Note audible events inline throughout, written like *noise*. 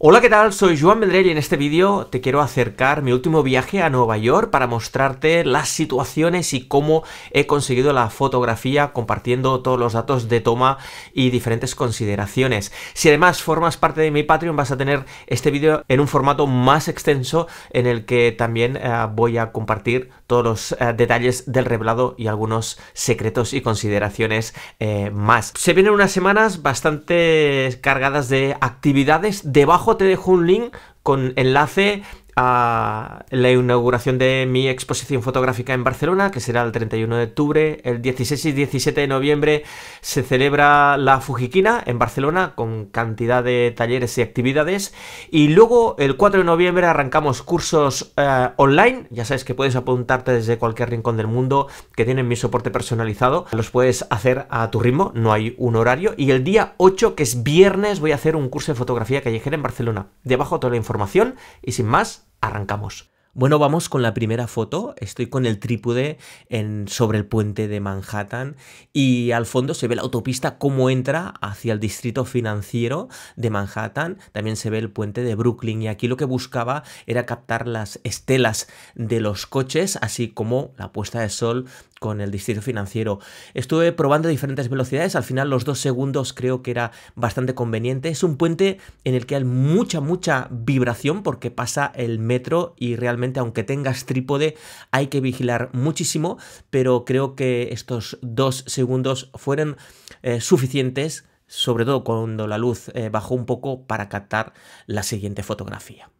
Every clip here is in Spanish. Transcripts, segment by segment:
Hola, ¿qué tal? Soy Juan Medrell y en este vídeo te quiero acercar mi último viaje a Nueva York para mostrarte las situaciones y cómo he conseguido la fotografía compartiendo todos los datos de toma y diferentes consideraciones. Si además formas parte de mi Patreon vas a tener este vídeo en un formato más extenso en el que también eh, voy a compartir todos los eh, detalles del revelado y algunos secretos y consideraciones eh, más. Se vienen unas semanas bastante cargadas de actividades debajo te dejo un link con enlace a la inauguración de mi exposición fotográfica en Barcelona, que será el 31 de octubre. El 16 y 17 de noviembre se celebra la Fujiquina en Barcelona con cantidad de talleres y actividades. Y luego el 4 de noviembre arrancamos cursos eh, online. Ya sabes que puedes apuntarte desde cualquier rincón del mundo que tienen mi soporte personalizado. Los puedes hacer a tu ritmo, no hay un horario. Y el día 8, que es viernes, voy a hacer un curso de fotografía callejera en Barcelona. Debajo toda la información y sin más Arrancamos. Bueno, vamos con la primera foto. Estoy con el trípode en, sobre el puente de Manhattan y al fondo se ve la autopista como entra hacia el distrito financiero de Manhattan. También se ve el puente de Brooklyn y aquí lo que buscaba era captar las estelas de los coches, así como la puesta de sol con el distrito financiero. Estuve probando diferentes velocidades, al final los dos segundos creo que era bastante conveniente. Es un puente en el que hay mucha, mucha vibración porque pasa el metro y realmente aunque tengas trípode hay que vigilar muchísimo, pero creo que estos dos segundos fueron eh, suficientes, sobre todo cuando la luz eh, bajó un poco para captar la siguiente fotografía.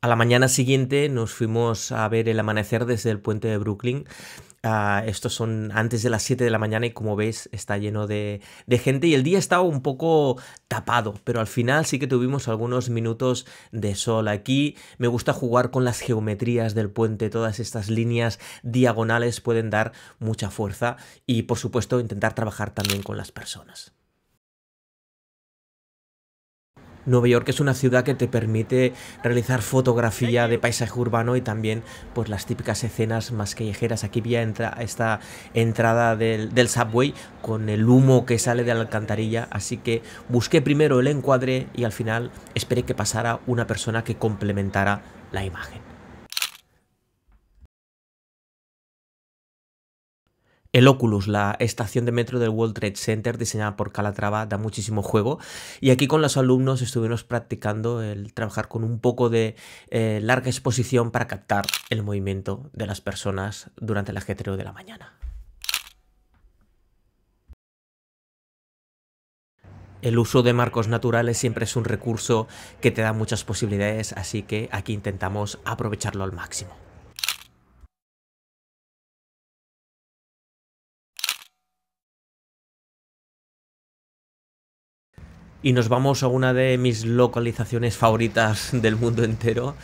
A la mañana siguiente nos fuimos a ver el amanecer desde el puente de Brooklyn. Ah, estos son antes de las 7 de la mañana y como veis está lleno de, de, gente y el día estaba un poco tapado, pero al final sí que tuvimos algunos minutos de sol. Aquí me gusta jugar con las geometrías del puente, todas estas líneas diagonales pueden dar mucha fuerza y por supuesto intentar trabajar también con las personas. Nueva York es una ciudad que te permite realizar fotografía de paisaje urbano y también pues, las típicas escenas más callejeras. Aquí vía entra esta entrada del, del, subway con el humo que sale de la alcantarilla, así que busqué primero el encuadre y al final esperé que pasara una persona que complementara la imagen. El Oculus, la estación de metro del World Trade Center diseñada por Calatrava, da muchísimo juego. Y aquí con los alumnos estuvimos practicando el trabajar con un poco de eh, larga exposición para captar el movimiento de las personas durante el ajetreo de la mañana. El uso de marcos naturales siempre es un recurso que te da muchas posibilidades, así que aquí intentamos aprovecharlo al máximo. Y nos vamos a una de mis localizaciones favoritas *laughs* del mundo entero,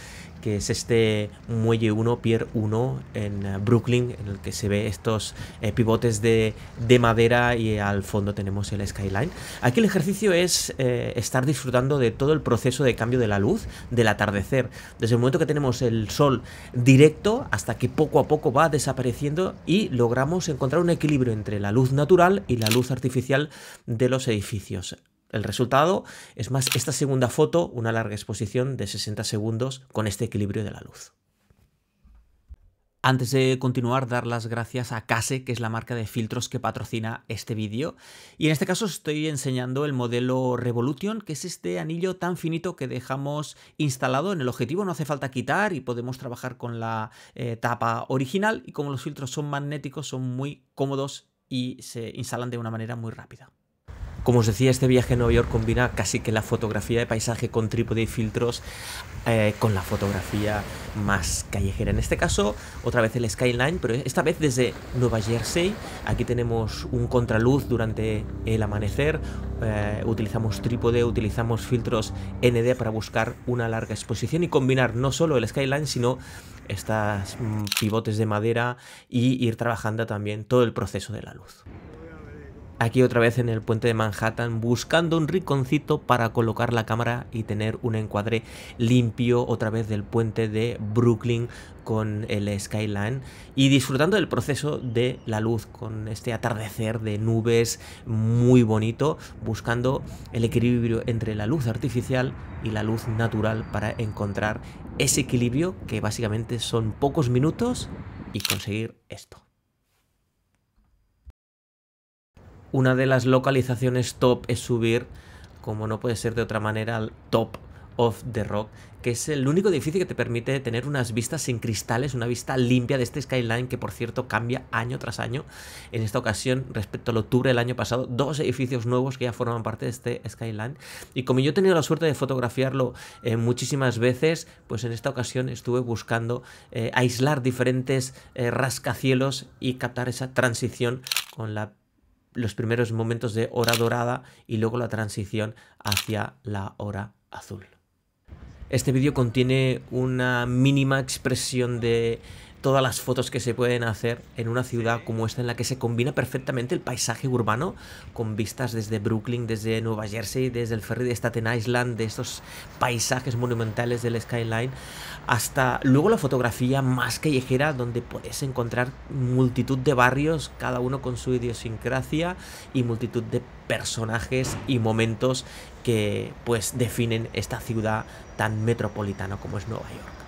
que es este muelle 1, pier 1 en eh, Brooklyn, en el que se ve estos eh, pivotes de, madera y al fondo tenemos el skyline. Aquí el ejercicio es eh, estar disfrutando de todo el proceso de cambio de la luz del atardecer, desde el momento que tenemos el sol directo hasta que poco a poco va desapareciendo y logramos encontrar un equilibrio entre la luz natural y la luz artificial de los edificios. El resultado es más esta segunda foto, una larga exposición de 60 segundos con este equilibrio de la luz. Antes de continuar, dar las gracias a Case, que es la marca de filtros que patrocina este vídeo. Y en este caso estoy enseñando el modelo Revolution, que es este anillo tan finito que dejamos instalado en el objetivo. No hace falta quitar y podemos trabajar con la eh, tapa original. Y como los filtros son magnéticos, son muy cómodos y se instalan de una manera muy rápida. Como os decía, este viaje a Nueva York combina casi que la fotografía de paisaje con trípode y filtros eh, con la fotografía más callejera. En este caso, otra vez el skyline, pero esta vez desde Nueva Jersey. Aquí tenemos un contraluz durante el amanecer. Eh, utilizamos trípode, utilizamos filtros ND para buscar una larga exposición y combinar no solo el skyline, sino estas mm, pivotes de madera y ir trabajando también todo el proceso de la luz. Aquí otra vez en el puente de Manhattan buscando un rinconcito para colocar la cámara y tener un encuadre limpio otra vez del puente de Brooklyn con el skyline y disfrutando del proceso de la luz con este atardecer de nubes muy bonito buscando el equilibrio entre la luz artificial y la luz natural para encontrar ese equilibrio que básicamente son pocos minutos y conseguir esto. una de las localizaciones top es subir, como no puede ser de otra manera, al top of the rock, que es el único edificio que te permite tener unas vistas sin cristales, una vista limpia de este skyline que por cierto cambia año tras año. En esta ocasión, respecto al octubre del año pasado, dos edificios nuevos que ya forman parte de este skyline. Y como yo he tenido la suerte de fotografiarlo eh, muchísimas veces, pues en esta ocasión estuve buscando eh, aislar diferentes eh, rascacielos y captar esa transición con la los primeros momentos de hora dorada y luego la transición hacia la hora azul. Este vídeo contiene una mínima expresión de todas las fotos que se pueden hacer en una ciudad como esta en la que se combina perfectamente el paisaje urbano con vistas desde Brooklyn, desde Nueva Jersey, desde el ferry de Staten Island, de estos paisajes monumentales del skyline, hasta luego la fotografía más callejera donde puedes encontrar multitud de barrios, cada uno con su idiosincrasia y multitud de personajes y momentos que pues definen esta ciudad tan metropolitana como es Nueva York.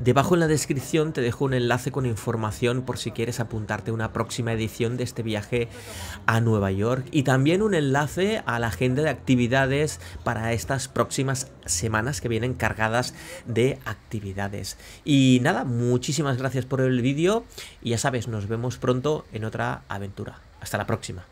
Debajo en la descripción te dejo un enlace con información por si quieres apuntarte a una próxima edición de este viaje a Nueva York y también un enlace a la agenda de actividades para estas próximas semanas que vienen cargadas de actividades. Y nada, muchísimas gracias por el vídeo y ya sabes, nos vemos pronto en otra aventura. Hasta la próxima.